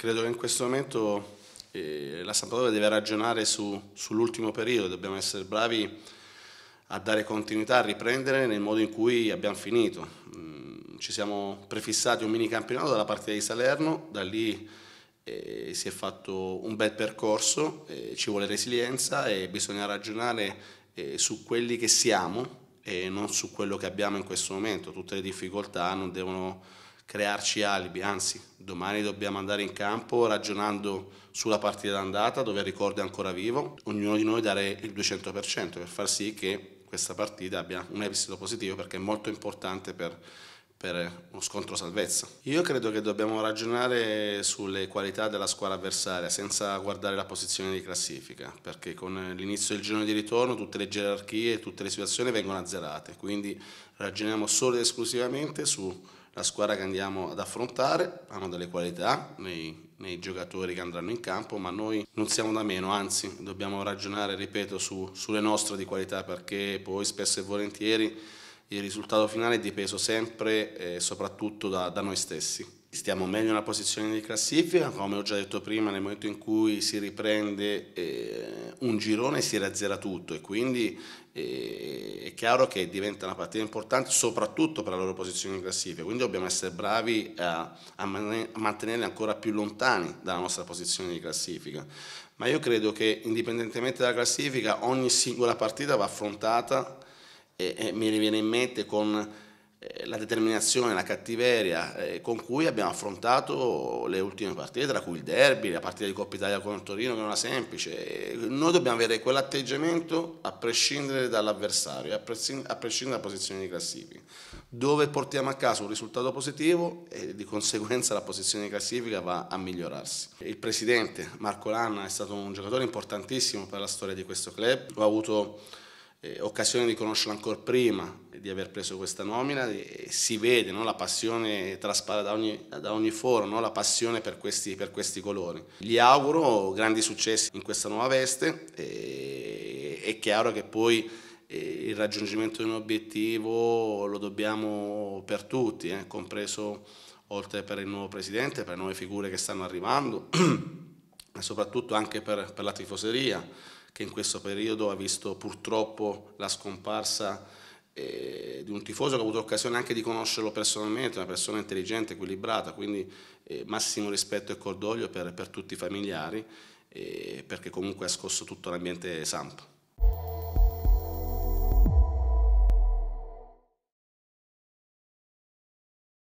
credo che in questo momento eh, la Sampdoria deve ragionare su, sull'ultimo periodo, dobbiamo essere bravi a dare continuità, a riprendere nel modo in cui abbiamo finito. Mm, ci siamo prefissati un mini campionato dalla partita di Salerno, da lì eh, si è fatto un bel percorso, eh, ci vuole resilienza e bisogna ragionare eh, su quelli che siamo e non su quello che abbiamo in questo momento. Tutte le difficoltà non devono crearci alibi, anzi domani dobbiamo andare in campo ragionando sulla partita d'andata dove il ricordo è ancora vivo, ognuno di noi dare il 200% per far sì che questa partita abbia un episodio positivo perché è molto importante per, per uno scontro salvezza. Io credo che dobbiamo ragionare sulle qualità della squadra avversaria senza guardare la posizione di classifica, perché con l'inizio del giorno di ritorno tutte le gerarchie, tutte le situazioni vengono azzerate, quindi ragioniamo solo ed esclusivamente su la squadra che andiamo ad affrontare, hanno delle qualità nei, nei, giocatori che andranno in campo, ma noi non siamo da meno, anzi dobbiamo ragionare, ripeto, su, sulle nostre di qualità perché poi spesso e volentieri il risultato finale è dipeso sempre e eh, soprattutto da, da noi stessi. Stiamo meglio nella posizione di classifica, come ho già detto prima, nel momento in cui si riprende eh, un girone si razzera tutto e quindi eh, è chiaro che diventa una partita importante soprattutto per la loro posizione in classifica, quindi dobbiamo essere bravi a, a mantenerli ancora più lontani dalla nostra posizione di classifica. Ma io credo che indipendentemente dalla classifica ogni singola partita va affrontata e, e mi viene in mente con eh, la determinazione, la cattiveria eh, con cui abbiamo affrontato le ultime partite, tra cui il derby, la partita di Coppa Italia con il Torino che non era semplice. Noi dobbiamo avere quell'atteggiamento a prescindere dall'avversario, a prescindere dalla posizione di classifica, dove portiamo a casa un risultato positivo e eh, di conseguenza la posizione di classifica va a migliorarsi. Il presidente Marco Lanna è stato un giocatore importantissimo per la storia di questo club, ho avuto eh, occasione di conoscerlo ancora prima di aver preso questa nomina, eh, si vede, no? la passione traspare da ogni, da ogni foro, no? la passione per questi, per questi, colori. Gli auguro grandi successi in questa nuova veste, eh, è chiaro che poi eh, il raggiungimento di un obiettivo lo dobbiamo per tutti, eh, compreso oltre per il nuovo presidente, per le nuove figure che stanno arrivando, ma soprattutto anche per, per la tifoseria che in questo periodo ha visto purtroppo la scomparsa eh, di un tifoso che ho avuto occasione anche di conoscerlo personalmente, una persona intelligente, equilibrata, quindi eh, massimo rispetto e cordoglio per, per tutti i familiari, eh, perché comunque ha scosso tutto l'ambiente Samp.